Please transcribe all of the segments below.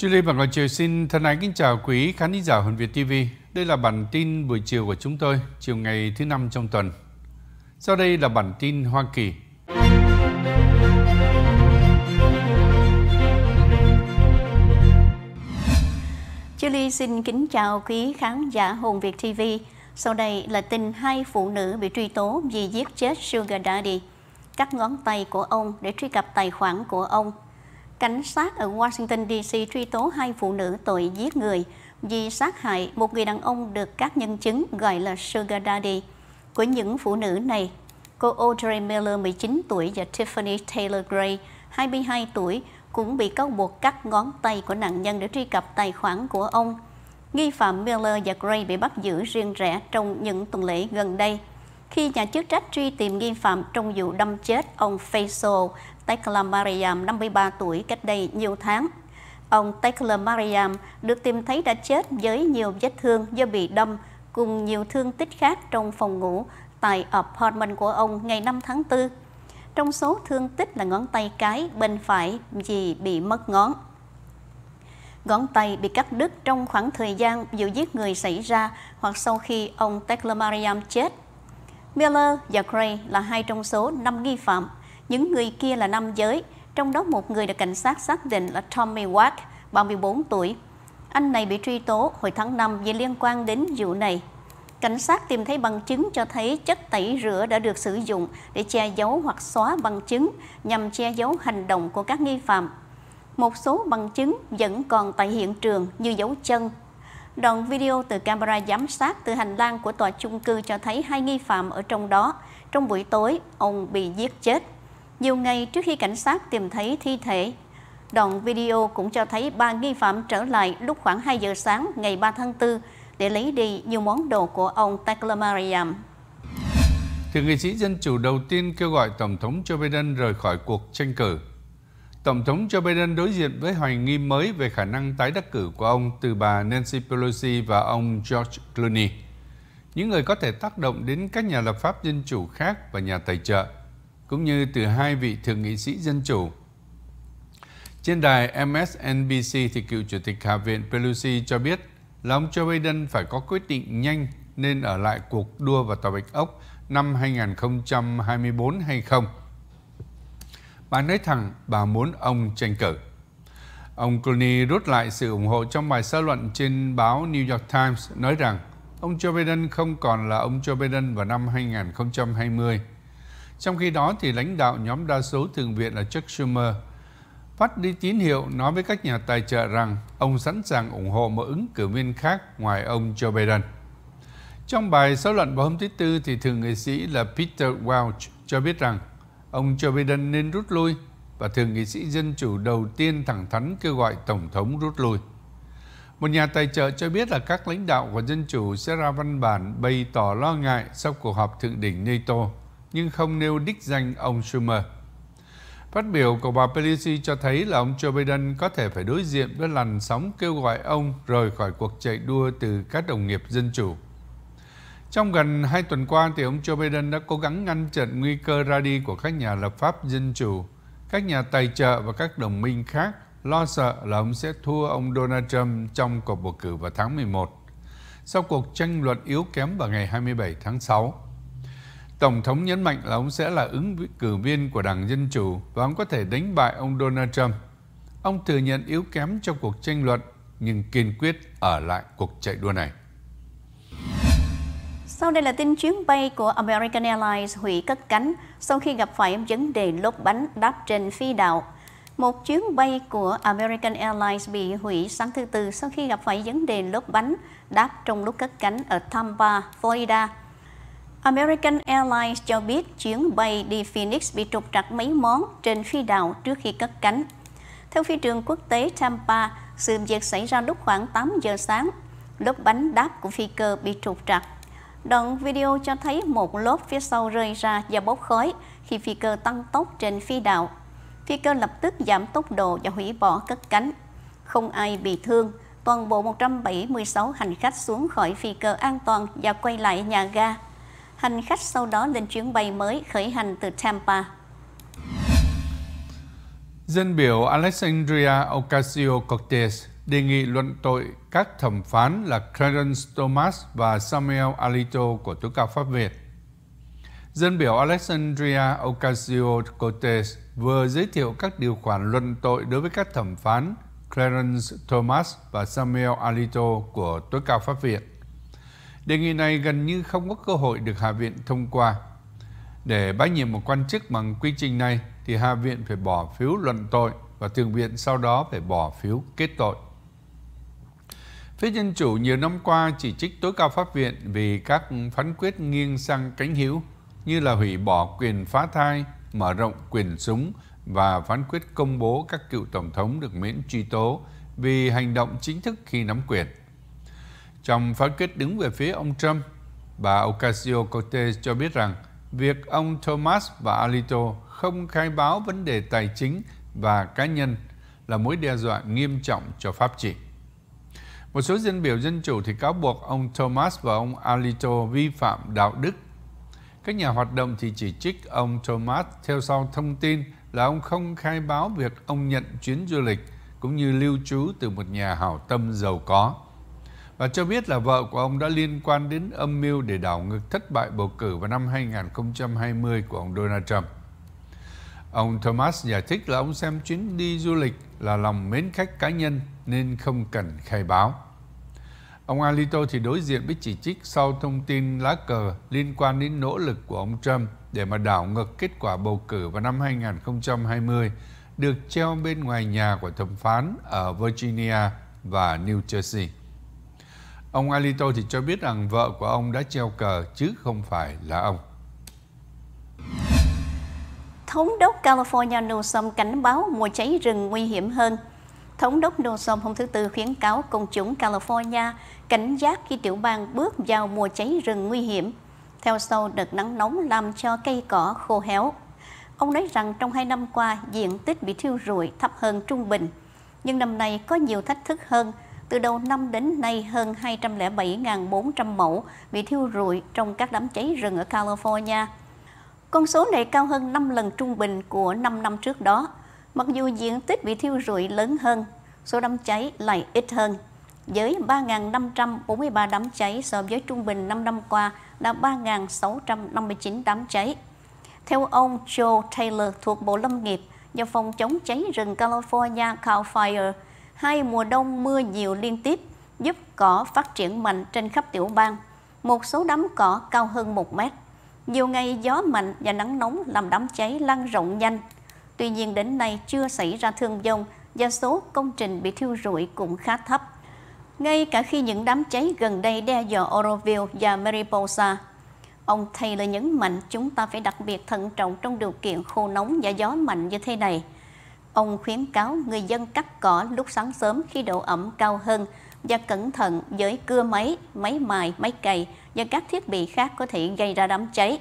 Julie và Ngọc Triều xin thân ái kính chào quý khán giả Hồn Việt TV. Đây là bản tin buổi chiều của chúng tôi, chiều ngày thứ năm trong tuần. Sau đây là bản tin Hoa Kỳ. Julie xin kính chào quý khán giả Hồn Việt TV. Sau đây là tin hai phụ nữ bị truy tố vì giết chết Sugar Daddy. Cắt ngón tay của ông để truy cập tài khoản của ông Cảnh sát ở Washington DC truy tố hai phụ nữ tội giết người vì sát hại một người đàn ông được các nhân chứng gọi là Sugar Daddy. Của những phụ nữ này, cô Audrey Miller 19 tuổi và Tiffany Taylor Gray 22 tuổi cũng bị cáo buộc cắt ngón tay của nạn nhân để truy cập tài khoản của ông. Nghi phạm Miller và Gray bị bắt giữ riêng rẽ trong những tuần lễ gần đây khi nhà chức trách truy tìm nghi phạm trong vụ đâm chết ông Faisal Teklamariam, 53 tuổi, cách đây nhiều tháng. Ông Teklamariam được tìm thấy đã chết với nhiều vết thương do bị đâm cùng nhiều thương tích khác trong phòng ngủ tại apartment của ông ngày 5 tháng 4. Trong số thương tích là ngón tay cái bên phải vì bị mất ngón. Ngón tay bị cắt đứt trong khoảng thời gian vụ giết người xảy ra hoặc sau khi ông Teklamariam chết Miller và Gray là hai trong số năm nghi phạm. Những người kia là nam giới, trong đó một người được cảnh sát xác định là Tommy Watt, 34 tuổi. Anh này bị truy tố hồi tháng 5 vì liên quan đến vụ này. Cảnh sát tìm thấy bằng chứng cho thấy chất tẩy rửa đã được sử dụng để che giấu hoặc xóa bằng chứng nhằm che giấu hành động của các nghi phạm. Một số bằng chứng vẫn còn tại hiện trường như dấu chân, Đoạn video từ camera giám sát từ hành lang của tòa chung cư cho thấy hai nghi phạm ở trong đó. Trong buổi tối, ông bị giết chết. Nhiều ngày trước khi cảnh sát tìm thấy thi thể, đoạn video cũng cho thấy ba nghi phạm trở lại lúc khoảng 2 giờ sáng ngày 3 tháng 4 để lấy đi nhiều món đồ của ông Takla Thượng nghị sĩ Dân Chủ đầu tiên kêu gọi Tổng thống Joe Biden rời khỏi cuộc tranh cử Tổng thống Joe Biden đối diện với hoài nghi mới về khả năng tái đắc cử của ông từ bà Nancy Pelosi và ông George Clooney, những người có thể tác động đến các nhà lập pháp dân chủ khác và nhà tài trợ, cũng như từ hai vị thượng nghị sĩ dân chủ. Trên đài MSNBC thì cựu chủ tịch Hạ viện Pelosi cho biết là ông Joe Biden phải có quyết định nhanh nên ở lại cuộc đua vào Tòa Bạch Ốc năm 2024 hay không – bà nói thẳng bà muốn ông tranh cử. Ông Clooney rút lại sự ủng hộ trong bài xã luận trên báo New York Times nói rằng ông Joe Biden không còn là ông Joe Biden vào năm 2020. Trong khi đó thì lãnh đạo nhóm đa số thượng viện là Chuck Schumer phát đi tín hiệu nói với các nhà tài trợ rằng ông sẵn sàng ủng hộ một ứng cử viên khác ngoài ông Joe Biden. Trong bài xã luận vào hôm thứ Tư thì thượng nghị sĩ là Peter Welch cho biết rằng ông Joe Biden nên rút lui và thượng nghị sĩ Dân Chủ đầu tiên thẳng thắn kêu gọi Tổng thống rút lui. Một nhà tài trợ cho biết là các lãnh đạo của Dân Chủ sẽ ra văn bản bày tỏ lo ngại sau cuộc họp thượng đỉnh NATO, nhưng không nêu đích danh ông Schumer. Phát biểu của bà Pelosi cho thấy là ông Joe Biden có thể phải đối diện với làn sóng kêu gọi ông rời khỏi cuộc chạy đua từ các đồng nghiệp Dân Chủ. Trong gần hai tuần qua, thì ông Joe Biden đã cố gắng ngăn chặn nguy cơ ra đi của các nhà lập pháp dân chủ, các nhà tài trợ và các đồng minh khác lo sợ là ông sẽ thua ông Donald Trump trong cuộc bầu cử vào tháng 11, sau cuộc tranh luận yếu kém vào ngày 27 tháng 6. Tổng thống nhấn mạnh là ông sẽ là ứng cử viên của Đảng Dân Chủ và ông có thể đánh bại ông Donald Trump. Ông thừa nhận yếu kém trong cuộc tranh luận nhưng kiên quyết ở lại cuộc chạy đua này. Sau đây là tin chuyến bay của American Airlines hủy cất cánh sau khi gặp phải vấn đề lốp bánh đáp trên phi đạo. Một chuyến bay của American Airlines bị hủy sáng thứ Tư sau khi gặp phải vấn đề lốp bánh đáp trong lúc cất cánh ở Tampa, Florida. American Airlines cho biết chuyến bay đi Phoenix bị trục trặc mấy món trên phi đạo trước khi cất cánh. Theo phi trường quốc tế Tampa, sự việc xảy ra lúc khoảng 8 giờ sáng. Lốp bánh đáp của phi cơ bị trục trặc Đoạn video cho thấy một lốp phía sau rơi ra và bốc khói khi phi cơ tăng tốc trên phi đạo. Phi cơ lập tức giảm tốc độ và hủy bỏ cất cánh. Không ai bị thương, toàn bộ 176 hành khách xuống khỏi phi cơ an toàn và quay lại nhà ga. Hành khách sau đó lên chuyến bay mới khởi hành từ Tampa. Dân biểu Alexandria Ocasio-Cortez đề nghị luận tội các thẩm phán là Clarence Thomas và Samuel Alito của tối cao Pháp Việt. Dân biểu Alexandria Ocasio-Cortez vừa giới thiệu các điều khoản luận tội đối với các thẩm phán Clarence Thomas và Samuel Alito của tối cao Pháp Việt. Đề nghị này gần như không có cơ hội được Hạ viện thông qua. Để bãi nhiệm một quan chức bằng quy trình này thì Hạ viện phải bỏ phiếu luận tội và Thượng viện sau đó phải bỏ phiếu kết tội. Phía Dân Chủ nhiều năm qua chỉ trích tối cao pháp viện vì các phán quyết nghiêng sang cánh hữu như là hủy bỏ quyền phá thai, mở rộng quyền súng và phán quyết công bố các cựu tổng thống được miễn truy tố vì hành động chính thức khi nắm quyền. Trong phán quyết đứng về phía ông Trump, bà Ocasio-Cortez cho biết rằng việc ông Thomas và Alito không khai báo vấn đề tài chính và cá nhân là mối đe dọa nghiêm trọng cho pháp trị. Một số dân biểu dân chủ thì cáo buộc ông Thomas và ông Alito vi phạm đạo đức. Các nhà hoạt động thì chỉ trích ông Thomas theo sau thông tin là ông không khai báo việc ông nhận chuyến du lịch cũng như lưu trú từ một nhà hảo tâm giàu có và cho biết là vợ của ông đã liên quan đến âm mưu để đảo ngược thất bại bầu cử vào năm 2020 của ông Donald Trump. Ông Thomas giải thích là ông xem chuyến đi du lịch là lòng mến khách cá nhân nên không cần khai báo. Ông Alito thì đối diện với chỉ trích sau thông tin lá cờ liên quan đến nỗ lực của ông Trump để mà đảo ngược kết quả bầu cử vào năm 2020 được treo bên ngoài nhà của thẩm phán ở Virginia và New Jersey. Ông Alito thì cho biết rằng vợ của ông đã treo cờ chứ không phải là ông. Thống đốc California Newsom cảnh báo mùa cháy rừng nguy hiểm hơn. Thống đốc Newsom hôm thứ Tư khuyến cáo công chúng California cảnh giác khi tiểu bang bước vào mùa cháy rừng nguy hiểm, theo sau đợt nắng nóng làm cho cây cỏ khô héo. Ông nói rằng trong hai năm qua, diện tích bị thiêu rụi thấp hơn trung bình, nhưng năm nay có nhiều thách thức hơn. Từ đầu năm đến nay, hơn 207.400 mẫu bị thiêu rụi trong các đám cháy rừng ở California – con số này cao hơn 5 lần trung bình của 5 năm trước đó. Mặc dù diện tích bị thiêu rụi lớn hơn, số đám cháy lại ít hơn. Với 3.543 đám cháy so với trung bình 5 năm qua là 3.659 đám cháy. Theo ông Joe Taylor thuộc Bộ Lâm nghiệp và Phòng chống cháy rừng California Cal Fire, hai mùa đông mưa nhiều liên tiếp giúp cỏ phát triển mạnh trên khắp tiểu bang. Một số đám cỏ cao hơn 1 mét. Nhiều ngày gió mạnh và nắng nóng làm đám cháy lan rộng nhanh. Tuy nhiên đến nay chưa xảy ra thương vong và số công trình bị thiêu rụi cũng khá thấp. Ngay cả khi những đám cháy gần đây đe dọa Oroville và Mariposa, ông Taylor nhấn mạnh chúng ta phải đặc biệt thận trọng trong điều kiện khô nóng và gió mạnh như thế này. Ông khuyến cáo người dân cắt cỏ lúc sáng sớm khi độ ẩm cao hơn và cẩn thận với cưa máy, máy mài, máy cày và các thiết bị khác có thể gây ra đám cháy.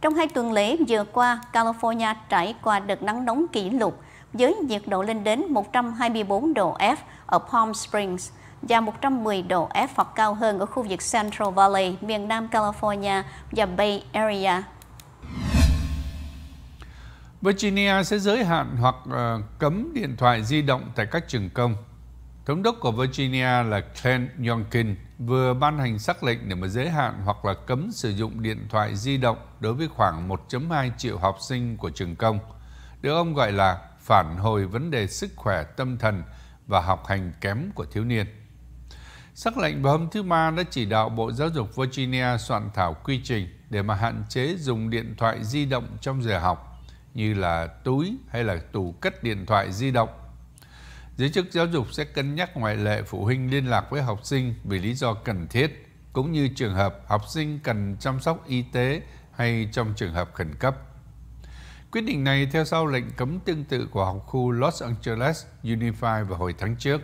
Trong hai tuần lễ vừa qua, California trải qua đợt nắng nóng kỷ lục với nhiệt độ lên đến 124 độ F ở Palm Springs và 110 độ F hoặc cao hơn ở khu vực Central Valley, miền Nam California và Bay Area Virginia sẽ giới hạn hoặc uh, cấm điện thoại di động tại các trường công. Thống đốc của Virginia là Glenn Youngkin vừa ban hành sắc lệnh để mà giới hạn hoặc là cấm sử dụng điện thoại di động đối với khoảng 1.2 triệu học sinh của trường công, được ông gọi là phản hồi vấn đề sức khỏe tâm thần và học hành kém của thiếu niên. Sắc lệnh vào hôm thứ ba đã chỉ đạo Bộ Giáo dục Virginia soạn thảo quy trình để mà hạn chế dùng điện thoại di động trong giờ học như là túi hay là tủ cất điện thoại di động. Giới chức giáo dục sẽ cân nhắc ngoại lệ phụ huynh liên lạc với học sinh vì lý do cần thiết, cũng như trường hợp học sinh cần chăm sóc y tế hay trong trường hợp khẩn cấp. Quyết định này theo sau lệnh cấm tương tự của học khu Los Angeles Unified vào hồi tháng trước.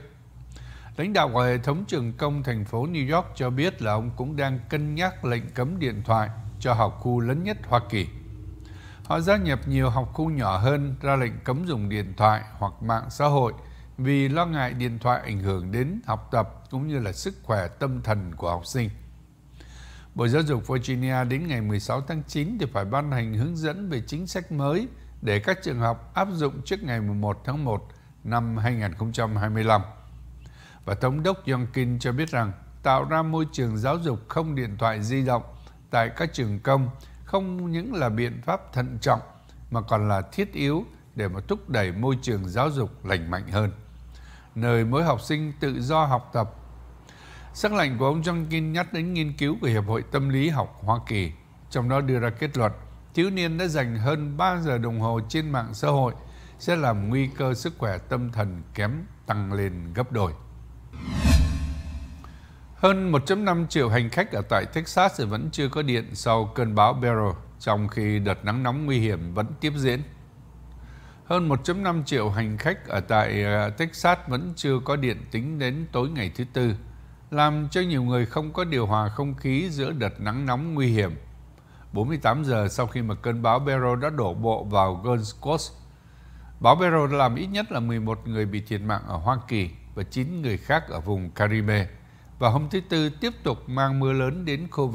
Lãnh đạo của hệ thống trường công thành phố New York cho biết là ông cũng đang cân nhắc lệnh cấm điện thoại cho học khu lớn nhất Hoa Kỳ. Họ gia nhập nhiều học khu nhỏ hơn, ra lệnh cấm dùng điện thoại hoặc mạng xã hội vì lo ngại điện thoại ảnh hưởng đến học tập cũng như là sức khỏe tâm thần của học sinh. Bộ Giáo dục Virginia đến ngày 16 tháng 9 thì phải ban hành hướng dẫn về chính sách mới để các trường học áp dụng trước ngày 1 tháng 1 năm 2025. Và Thống đốc Yonkin cho biết rằng tạo ra môi trường giáo dục không điện thoại di động tại các trường công – không những là biện pháp thận trọng mà còn là thiết yếu để mà thúc đẩy môi trường giáo dục lành mạnh hơn, nơi mỗi học sinh tự do học tập. Sắc lệnh của ông John Kin nhắc đến nghiên cứu của Hiệp hội Tâm lý học Hoa Kỳ, trong đó đưa ra kết luận thiếu niên đã dành hơn 3 giờ đồng hồ trên mạng xã hội sẽ làm nguy cơ sức khỏe tâm thần kém tăng lên gấp đôi. Hơn 1.5 triệu hành khách ở tại Texas vẫn chưa có điện sau cơn bão Beryl, trong khi đợt nắng nóng nguy hiểm vẫn tiếp diễn. Hơn 1.5 triệu hành khách ở tại ờ, Texas vẫn chưa có điện tính đến tối ngày thứ Tư, làm cho nhiều người không có điều hòa không khí giữa đợt nắng nóng nguy hiểm. 48 giờ sau khi mà cơn bão Beryl đã đổ bộ vào Gulf Coast, bão Beryl làm ít nhất là 11 người bị thiệt mạng ở Hoa Kỳ và 9 người khác ở vùng Caribe và hôm thứ Tư tiếp tục mang mưa lớn đến khu vực